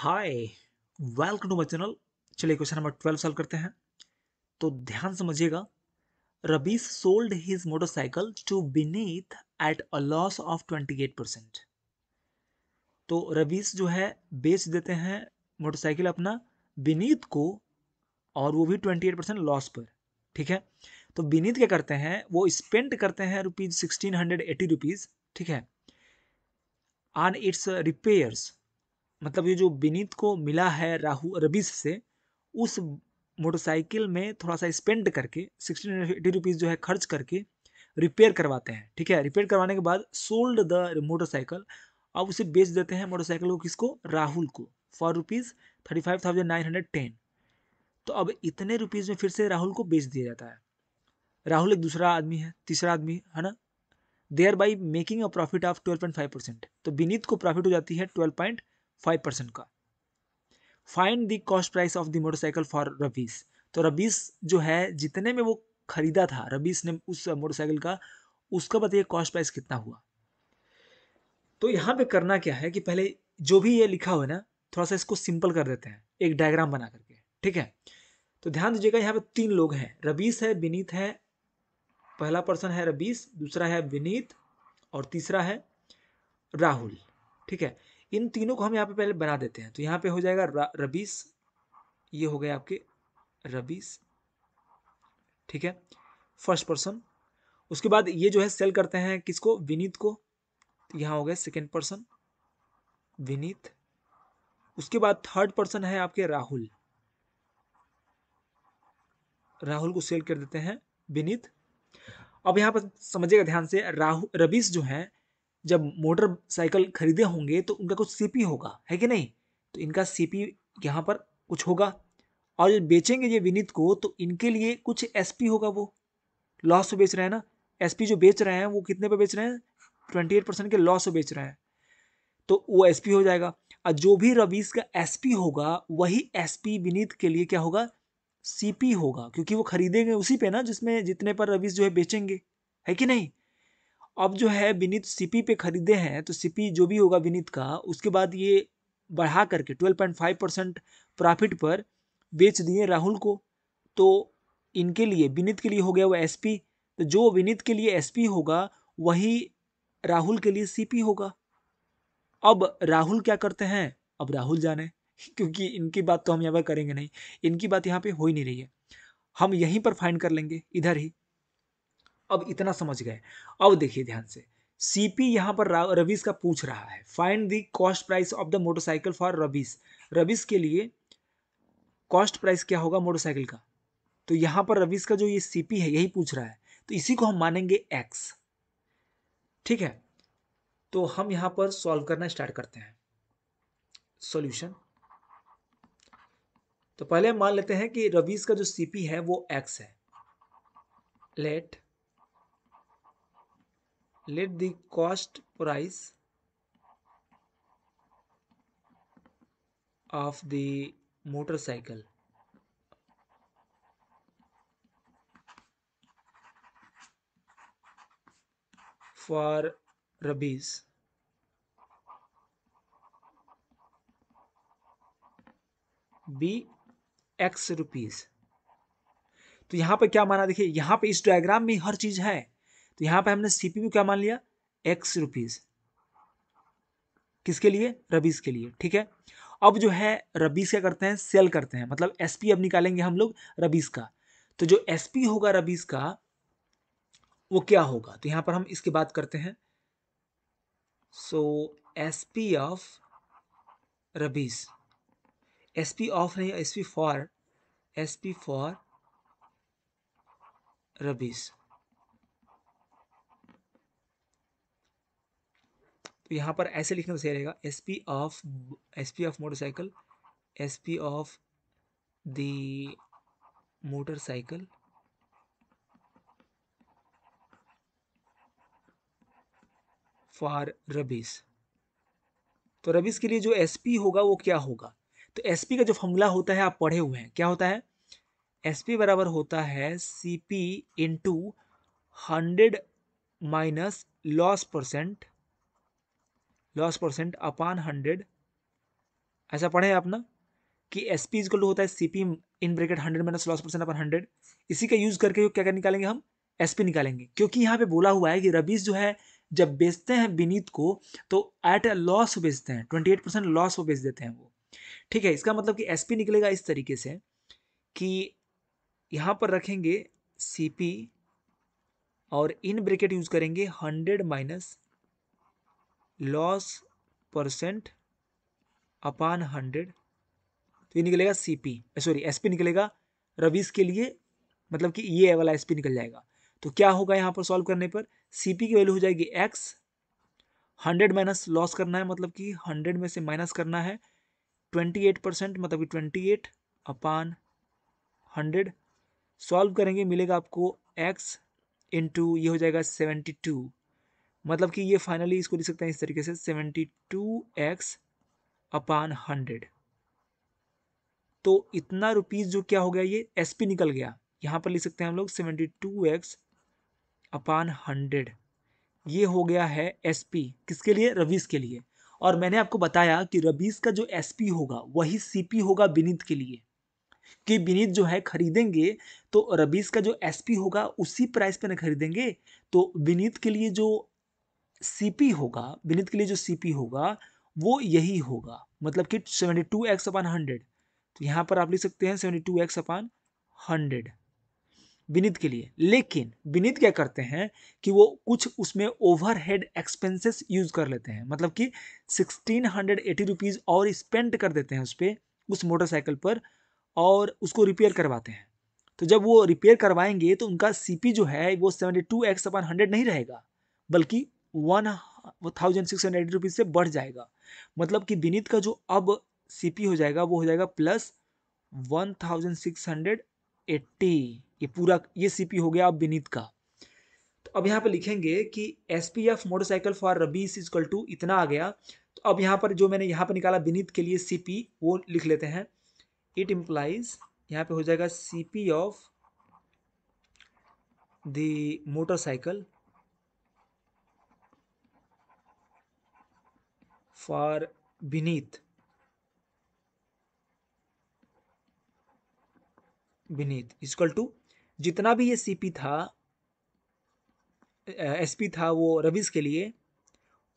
hi welcome to my channel चलिए question number twelve solve करते हैं तो ध्यान समझिएगा Ravish sold his motorcycle to Vineet at a loss of twenty eight percent तो रबीस जो है बेच देते हैं मोटरसाइकिल अपना बीनीत को और वो भी ट्वेंटी एट परसेंट लॉस पर ठीक है तो बीनीत क्या करते हैं वो स्पेंड करते हैं rupees sixteen hundred eighty rupees ठीक है ऑन इट्स रिपेयर्स मतलब ये जो विनीत को मिला है राहु रबीश से उस मोटरसाइकिल में थोड़ा सा स्पेंड करके सिक्सटीन एटी रुपीज़ जो है खर्च करके रिपेयर करवाते हैं ठीक है रिपेयर करवाने के बाद सोल्ड द मोटरसाइकिल अब उसे बेच देते हैं मोटरसाइकिल को किसको राहुल को for rupees thirty five thousand nine hundred ten तो अब इतने रुपीज़ में फिर से राहुल को बेच दिया जाता है राहुल एक दूसरा आदमी है तीसरा आदमी है ना thereby making a profit of twelve point five percent तो विनीत को प्रॉफिट हो जाती है ट्वेल्व पॉइंट फाइव परसेंट का find the cost price of the motorcycle for रबीस तो रबीस जो है जितने में वो खरीदा था रबीस ने उस मोटरसाइकिल का उसका बताइए कॉस्ट प्राइस कितना हुआ तो यहाँ पे करना क्या है कि पहले जो भी ये लिखा हुआ है ना थोड़ा सा इसको सिंपल कर देते हैं एक डायग्राम बना करके ठीक है तो ध्यान दीजिएगा यहाँ पे तीन लोग हैं रबीस है विनीत है पहला पर्सन है रबीस दूसरा है विनीत और तीसरा है राहुल ठीक है इन तीनों को हम यहाँ पे पहले बना देते हैं तो यहाँ पे हो जाएगा रबीस ये हो गए आपके रबीस ठीक है फर्स्ट पर्सन उसके बाद ये जो है सेल करते हैं किसको विनीत को तो यहाँ हो गए सेकेंड पर्सन विनीत उसके बाद थर्ड पर्सन है आपके राहुल राहुल को सेल कर देते हैं विनीत अब यहाँ पर समझिएगा ध्यान से राहुल रबीश जो है जब मोटरसाइकिल खरीदे होंगे तो उनका कुछ सीपी होगा है कि नहीं तो इनका सीपी यहाँ पर कुछ होगा और जब बेचेंगे ये विनीत को तो इनके लिए कुछ एसपी होगा वो लॉस पे बेच रहे हैं ना एसपी जो बेच रहे हैं वो कितने पे बेच रहे हैं ट्वेंटी एट परसेंट के लॉस पे बेच रहे हैं तो वो एस हो जाएगा और जो भी रवीस का एस होगा वही एस विनीत के लिए क्या होगा सी होगा क्योंकि वो खरीदेंगे उसी पर ना जिसमें जितने पर रवीस जो है बेचेंगे है कि नहीं अब जो है विनीत सीपी पे खरीदे हैं तो सीपी जो भी होगा विनीत का उसके बाद ये बढ़ा करके 12.5 परसेंट प्रॉफिट पर बेच दिए राहुल को तो इनके लिए विनीत के लिए हो गया वो एसपी तो जो विनीत के लिए एसपी होगा वही राहुल के लिए सीपी होगा अब राहुल क्या करते हैं अब राहुल जाने क्योंकि इनकी बात तो हम यहाँ पर करेंगे नहीं इनकी बात यहाँ पे हो ही नहीं रही है हम यहीं पर फाइंड कर लेंगे इधर ही अब इतना समझ गए अब देखिए ध्यान से सीपी यहाँ पर रवीश का पूछ रहा है find the cost price of the motorcycle for Ravish Ravish के लिए कॉस्ट प्राइस क्या होगा मोटरसाइकिल का तो यहाँ पर रवीश का जो ये सीपी है यही पूछ रहा है तो इसी को हम मानेंगे एक्स ठीक है तो हम यहाँ पर सॉल्व करना स्टार्ट करते हैं सॉल्यूशन तो पहले हम मान लेते हैं कि रवीश का जो सीपी है वो एक्स है let let the cost price of the motorcycle for rubies be x rupees तो यहाँ पे क्या माना देखिए यहाँ पे इस डायग्राम में हर चीज है तो यहां पर हमने सीपीयू क्या मान लिया एक्स रुपीज़ किसके लिए रबीज़ के लिए ठीक है अब जो है रबीज़ क्या करते हैं सेल करते हैं मतलब एसपी अब निकालेंगे हम लोग रबीज़ का तो जो एसपी होगा रबीज़ का वो क्या होगा तो यहां पर हम इसकी बात करते हैं so S P of Ravish S P of नहीं S P for S P for Ravish तो यहाँ पर ऐसे लिखने तो सही रहेगा S P of S P of motorcycle S P of the motorcycle for रबीस तो रबीस के लिए जो एस पी होगा वो क्या होगा तो एस पी का जो फॉर्मूला होता है आप पढ़े हुए हैं क्या होता है एस पी बराबर होता है C P into hundred minus loss percent loss percent upon hundred ऐसा पढ़े आप ना कि एस पी इजकल होता है C P in bracket hundred minus loss percent upon hundred इसी का यूज़ करके क्या क्या निकालेंगे हम एस पी निकालेंगे क्योंकि यहाँ पे बोला हुआ है कि रबीस जो है जब बेचते हैं विनीत को तो एट अ लॉस बेचते हैं ट्वेंटी एट परसेंट लॉस वो बेच देते हैं वो ठीक है इसका मतलब कि एस पी निकलेगा इस तरीके से कि यहाँ पर रखेंगे सी पी और इन ब्रेकेट यूज़ करेंगे hundred minus loss percent upon hundred तो ये निकलेगा C P sorry S P निकलेगा रवीस के लिए मतलब कि ये वाला एस पी निकल जाएगा तो क्या होगा यहाँ पर सॉल्व करने पर सी पी की वैल्यू हो जाएगी एक्स हंड्रेड माइनस लॉस करना है मतलब कि हंड्रेड में से माइनस करना है ट्वेंटी एट परसेंट मतलब कि twenty eight upon hundred solve करेंगे मिलेगा आपको एक्स इंटू ये हो जाएगा सेवेंटी टू मतलब कि ये फाइनली इसको लिख सकते हैं इस तरीके से seventy two x upon hundred तो इतना रुपीज़ जो क्या हो गया ये एस पी निकल गया यहाँ पर लिख सकते हैं हम लोग seventy two x upon hundred ये हो गया है एस पी किसके लिए रवीस के लिए और मैंने आपको बताया कि रवीस का जो एसपी होगा वही सीपी होगा विनीत के लिए कि विनीत जो है खरीदेंगे तो रबीस का जो एसपी होगा उसी प्राइस पर ना खरीदेंगे तो विनीत के लिए जो सी होगा विनित के लिए जो सी होगा वो यही होगा मतलब कि seventy two x upon hundred तो यहाँ पर आप लिख सकते हैं seventy two x upon hundred Vineet के लिए लेकिन विनित क्या करते हैं कि वो कुछ उसमें ओवरहेड एक्सपेंसेस यूज कर लेते हैं मतलब कि सिक्सटीन हंड्रेड एटी रुपीज़ और स्पेंड कर देते हैं उस पर उस मोटरसाइकिल पर और उसको रिपेयर करवाते हैं तो जब वो रिपेयर करवाएंगे तो उनका सीपी जो है वो seventy two x upon hundred नहीं रहेगा बल्कि one thousand six hundred rupees से बढ़ जाएगा मतलब कि विनीत का जो अब सीपी हो जाएगा वो हो जाएगा plus one thousand six hundred eighty ये पूरा ये सीपी हो गया अब विनीत का तो अब यहाँ पर लिखेंगे कि S P of motorcycle for Ravish is equal to इतना आ गया तो अब यहाँ पर जो मैंने यहाँ पर निकाला विनीत के लिए सी पी वो लिख लेते हैं इट इम्प्लाइज यहाँ पे हो जाएगा C P of the motorcycle far beneath beneath is equal to जितना भी ये सीपी था एसपी था वो रविस के लिए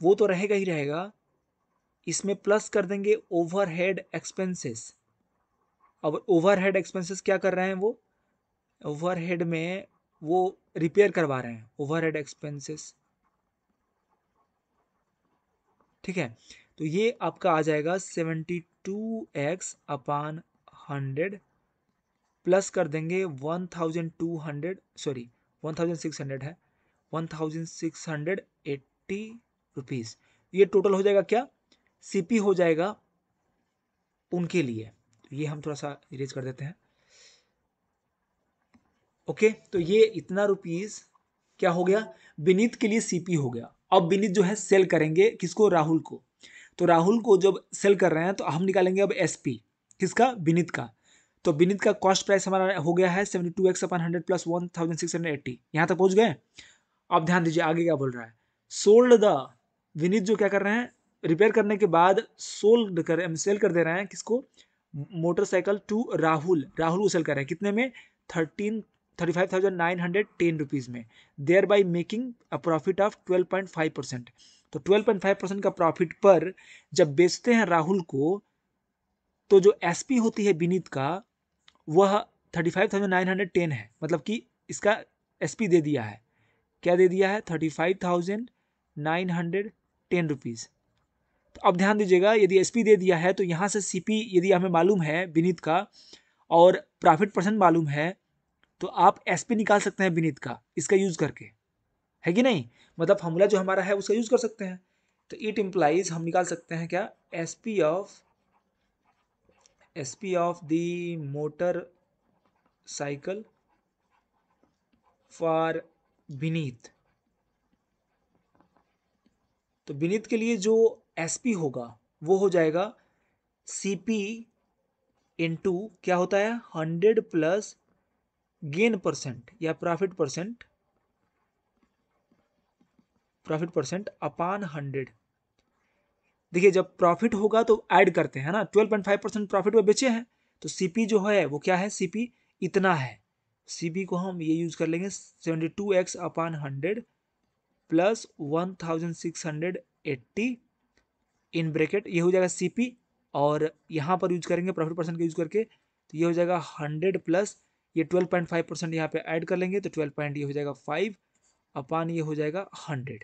वो तो रहेगा ही रहेगा इसमें प्लस कर देंगे ओवरहेड एक्सपेंसेस अब ओवरहेड एक्सपेंसेस क्या कर रहे हैं वो ओवरहेड में वो रिपेयर करवा रहे हैं ओवरहेड एक्सपेंसेस ठीक है तो ये आपका आ जाएगा seventy two x upon hundred plus कर देंगे one thousand two hundred sorry one thousand six hundred है one thousand six hundred eighty rupees ये टोटल हो जाएगा क्या सीपी हो जाएगा उनके लिए तो ये हम थोड़ा सा इरेज कर देते हैं ओके तो ये इतना रुपीज़ क्या हो गया विनीत के लिए सीपी हो गया अब विनीत जो है सेल करेंगे किसको राहुल को तो राहुल को जब सेल कर रहे हैं तो हम निकालेंगे अब एस किसका विनीत का तो विनीत का कॉस्ट प्राइस हमारा हो गया है seventy two x upon hundred plus one thousand six hundred eighty यहाँ तक पहुँच गए अब ध्यान दीजिए आगे क्या बोल रहा है सोल्ड द विनीत जो क्या कर रहे हैं रिपेयर करने के बाद सोल्ड कर सेल कर दे रहे हैं किसको मोटरसाइकिल टू राहुल राहुल को सेल कर रहे हैं कितने में thirteen thirty five thousand nine hundred ten rupees में thereby making a profit of twelve point five percent तो ट्वेल्व पॉइंट फाइव परसेंट का प्रॉफिट पर जब बेचते हैं राहुल को तो जो एस पी होती है विनीत का वह thirty five thousand nine hundred ten है मतलब कि इसका एस पी दे दिया है क्या दे दिया है thirty five thousand nine hundred ten rupees तो अब ध्यान दीजिएगा यदि एस पी दे दिया है तो यहाँ से सी पी यदि हमें मालूम है विनीत का और प्रॉफिट परसेंट मालूम है तो आप एस पी निकाल सकते हैं विनीत का इसका यूज़ करके है कि नहीं मतलब फॉर्मूला जो हमारा है उसका यूज़ कर सकते हैं तो इट इम्प्लाइज हम निकाल सकते हैं क्या S P of S P of the motor cycle for Vineet तो विनीत के लिए जो एस पी होगा वो हो जाएगा सी पी इंटू क्या होता है हंड्रेड प्लस गेन परसेंट या profit percent profit percent upon hundred देखिए जब प्रॉफिट होगा तो ऐड करते हैं ना twelve point five percent profit में बेचे हैं तो सीपी जो है वो क्या है सीपी इतना है सीपी को हम ये यूज कर लेंगे seventy two x upon hundred plus one thousand six hundred eighty in bracket ये हो जाएगा सीपी और यहाँ पर यूज करेंगे प्रॉफिट परसेंट का यूज करके तो ये हो जाएगा हंड्रेड प्लस ये ट्वेल्व पॉइंट फाइव परसेंट यहाँ पे ऐड कर लेंगे तो ट्वेल्व पॉइंट ये हो जाएगा फाइव अपान ये हो जाएगा हंड्रेड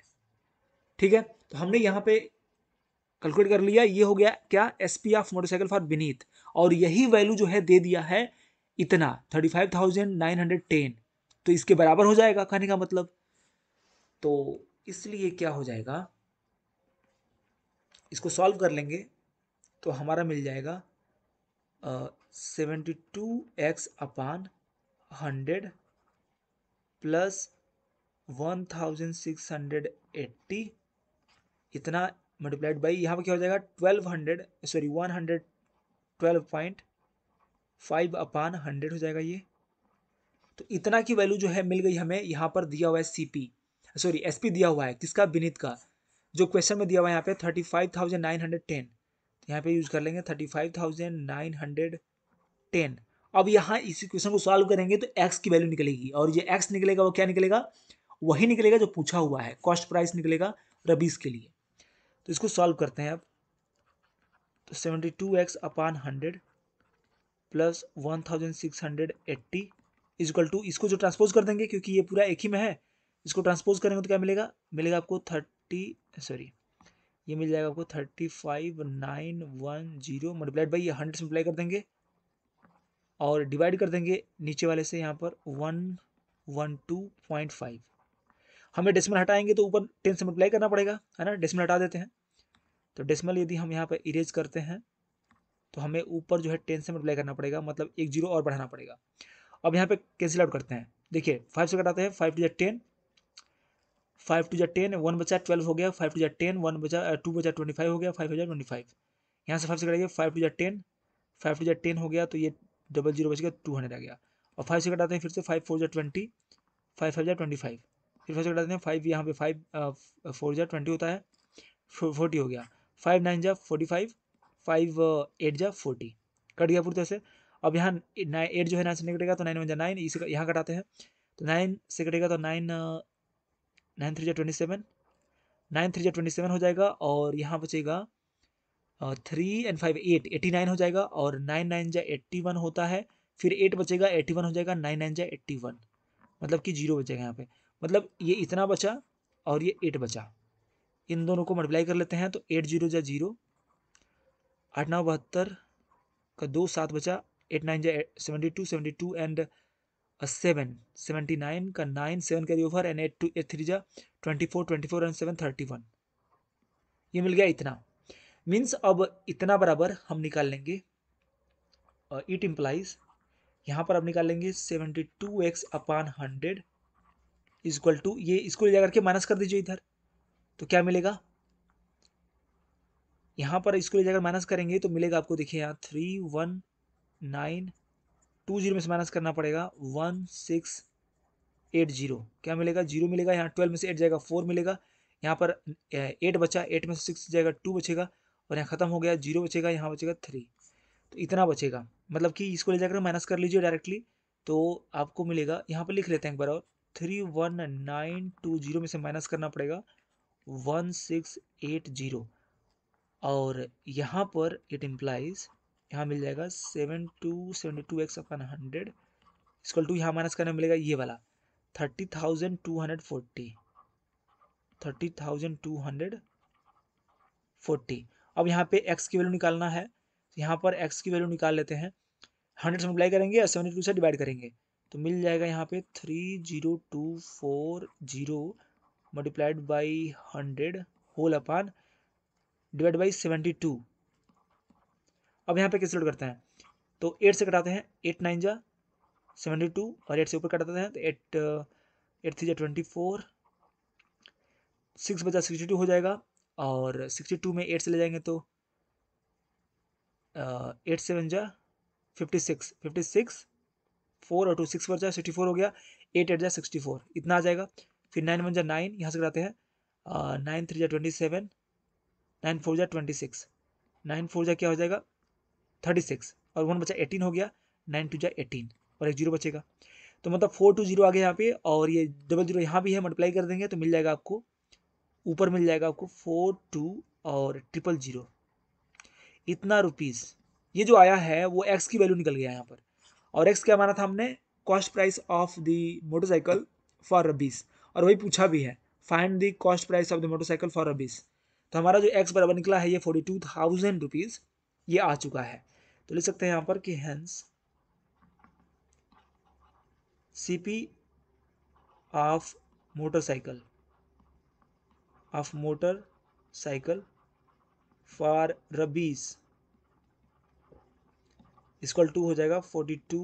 ठीक है तो हमने यहाँ पे कैलकुलेट कर लिया ये हो गया क्या S P of motorcycle for Vineet और यही वैल्यू जो है दे दिया है इतना thirty five thousand nine hundred ten तो इसके बराबर हो जाएगा कहने का मतलब तो इसलिए क्या हो जाएगा इसको सॉल्व कर लेंगे तो हमारा मिल जाएगा seventy two x upon hundred plus one thousand six hundred eighty इतना मल्टीप्लाइड बाई यहाँ पर क्या हो जाएगा twelve hundred sorry one hundred twelve point five upon hundred हो जाएगा ये तो इतना की वैल्यू जो है मिल गई हमें यहाँ पर दिया हुआ है C P sorry S P दिया हुआ है किसका विनीत का जो क्वेश्चन में दिया हुआ है यहाँ पे thirty five thousand nine hundred ten यहाँ पे यूज़ कर लेंगे thirty five thousand nine hundred ten अब यहाँ इस क्वेश्चन को सॉल्व करेंगे तो एक्स की वैल्यू निकलेगी और ये एक्स निकलेगा वो क्या निकलेगा वही निकलेगा जो पूछा हुआ है कॉस्ट प्राइस निकलेगा रबीस के लिए तो इसको सॉल्व करते हैं अब तो seventy two x upon hundred plus one thousand six hundred eighty is equal to इसको जो ट्रांसपोज कर देंगे क्योंकि ये पूरा एक ही में है इसको ट्रांसपोज करेंगे तो क्या मिलेगा मिलेगा आपको थर्टी सॉरी ये मिल जाएगा आपको thirty five nine one zero multiplied by ये हंड्रेड से मल्टीप्लाई कर देंगे और डिवाइड कर देंगे नीचे वाले से यहाँ पर one one two point five हमें डेसिमल हटाएंगे तो ऊपर टेन से मल्टीप्लाई करना पड़ेगा है ना डेसिमल हटा देते हैं तो डेसिमल यदि हम यहाँ पर इरेज करते हैं तो हमें ऊपर जो है टेन से मल्टीप्लाई करना पड़ेगा मतलब एक जीरो और बढ़ाना पड़ेगा अब यहाँ पे कैंसिल आउट करते हैं देखिए फाइव से कटाते हैं फाइव टू जै टेन फाइव टू जै टेन वन बचा ट्वेल्व हो गया फाइव टू जै टेन वन बचा टू बचा ट्वेंटी फाइव हो गया फाइव हजार ट्वेंटी फाइव यहाँ से फाइव से कटाइए फाइव टू जै टेन फाइव टू जै टेन हो गया तो ये डबल जीरो बच गया टू हंड्रेड आ गया और फाइव से कटाते हैं फिर से फाइव फोर जै ट्वेंटी फाइव फाइव जै ट्वेंटी फाइव फिर फाइव से कटाते हैं फाइव यहाँ पे फाइव फोर जै ट्वेंटी होता है फोर्टी हो गया फाइव नाइन जा फोर्टी फाइव फाइव एट जा फोर्टी कट गया पूरी तरह से अब यहाँ नाइन एट जो है नाइन से निकलेगा तो नाइन वन जै नाइन इसी यहाँ कटाते हैं तो नाइन से कटेगा तो नाइन नाइन थ्री जै ट्वेंटी सेवन नाइन थ्री जै ट्वेंटी सेवन हो जाएगा और यहाँ बचेगा three and five eight eighty nine हो जाएगा और नाइन नाइन जै एट्टी वन होता है फिर एट बचेगा एट्टी वन हो जाएगा नाइन नाइन जै एट्टी वन मतलब कि जीरो बचेगा यहाँ पे मतलब ये इतना बचा और ये एट बचा इन दोनों को मल्टीप्लाई कर लेते हैं तो एट जीरो जै जीरो आठ नौ बहत्तर का दो सात बचा एट नाइन जै seventy two seventy two and seven seventy nine का nine seven carry over and eight two eight three जा twenty four twenty four and seven thirty one ये मिल गया इतना मीन्स अब इतना बराबर हम निकाल लेंगे इट uh, इम्प्लाइज यहाँ पर अब निकाल लेंगे seventy two x upon hundred is equal to ये इसको ले जाकर के माइनस कर दीजिए इधर तो क्या मिलेगा यहाँ पर इसको ले जाकर माइनस करेंगे तो मिलेगा आपको देखिए यहाँ three one nine two zero में से माइनस करना पड़ेगा वन सिक्स एट जीरो क्या मिलेगा जीरो मिलेगा यहाँ ट्वेल्व में से एट जाएगा फोर मिलेगा यहाँ पर एट uh, बचा एट में से सिक्स जाएगा टू बचेगा और यहाँ ख़त्म हो गया जीरो बचेगा यहाँ बचेगा थ्री तो इतना बचेगा मतलब कि इसको ले जाकर माइनस कर लीजिए डायरेक्टली तो आपको मिलेगा यहाँ पर लिख लेते हैं एक बार और three one nine two zero में से माइनस करना पड़ेगा वन सिक्स एट जीरो और यहाँ पर इट इम्प्लाइज यहाँ मिल जाएगा seven two seventy two x upon hundred इसको टू यहाँ माइनस करना मिलेगा ये वाला thirty thousand two hundred forty thirty thousand two hundred forty अब यहाँ पे एक्स की वैल्यू निकालना है तो यहाँ पर एक्स की वैल्यू निकाल लेते हैं हंड्रेड से मल्टीप्लाई करेंगे और सेवेंटी से डिवाइड करेंगे तो मिल जाएगा यहाँ पे three zero two four zero multiplied by hundred whole upon divide by seventy two अब यहाँ पे कैसे करते हैं तो एट से कटाते हैं एट नाइन जा सेवेंटी टू और एट से ऊपर कटाते हैं तो एट एट थ्री जा ट्वेंटी फोर सिक्स बजा सिक्सटी टू हो जाएगा और सिक्सटी टू में एट से ले जाएंगे तो एट सेवन जा fifty six fifty six four और टू सिक्स पर जाए सिक्सटी फोर हो गया एट एट जाए सिक्सटी फोर इतना आ जाएगा फिर नाइन वन जा नाइन यहाँ से कराते हैं नाइन थ्री जा ट्वेंटी सेवन नाइन फोर जा ट्वेंटी सिक्स नाइन फोर जा क्या हो जाएगा थर्टी सिक्स और वन बचा एटीन हो गया नाइन टू जा एटीन और एक जीरो बचेगा तो मतलब फोर टू जीरो आ गया यहाँ पे और ये डबल जीरो यहाँ भी है मल्टीप्लाई कर देंगे तो मिल जाएगा आपको ऊपर मिल जाएगा आपको फोर टू और ट्रिपल जीरो इतना रुपीज़ ये जो आया है वो एक्स की वैल्यू निकल गया यहाँ पर और एक्स क्या माना था हमने cost price of the motorcycle for rupees और वही पूछा भी है find the cost price of the motorcycle for रबीस तो हमारा जो एक्स बराबर निकला है ये फोर्टी टू थाउजेंड रुपीज़ ये आ चुका है तो लिख सकते हैं यहाँ पर कि hence C of motorcycle motor cycle for rupees is equal to हो जाएगा फोर्टी टू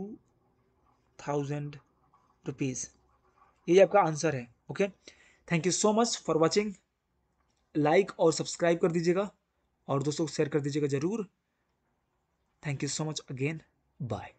थाउजेंड रुपीज़ ये आपका आंसर है okay thank you so much for watching like और सब्सक्राइब कर दीजिएगा और दोस्तों को शेयर कर दीजिएगा ज़रूर thank you so much again bye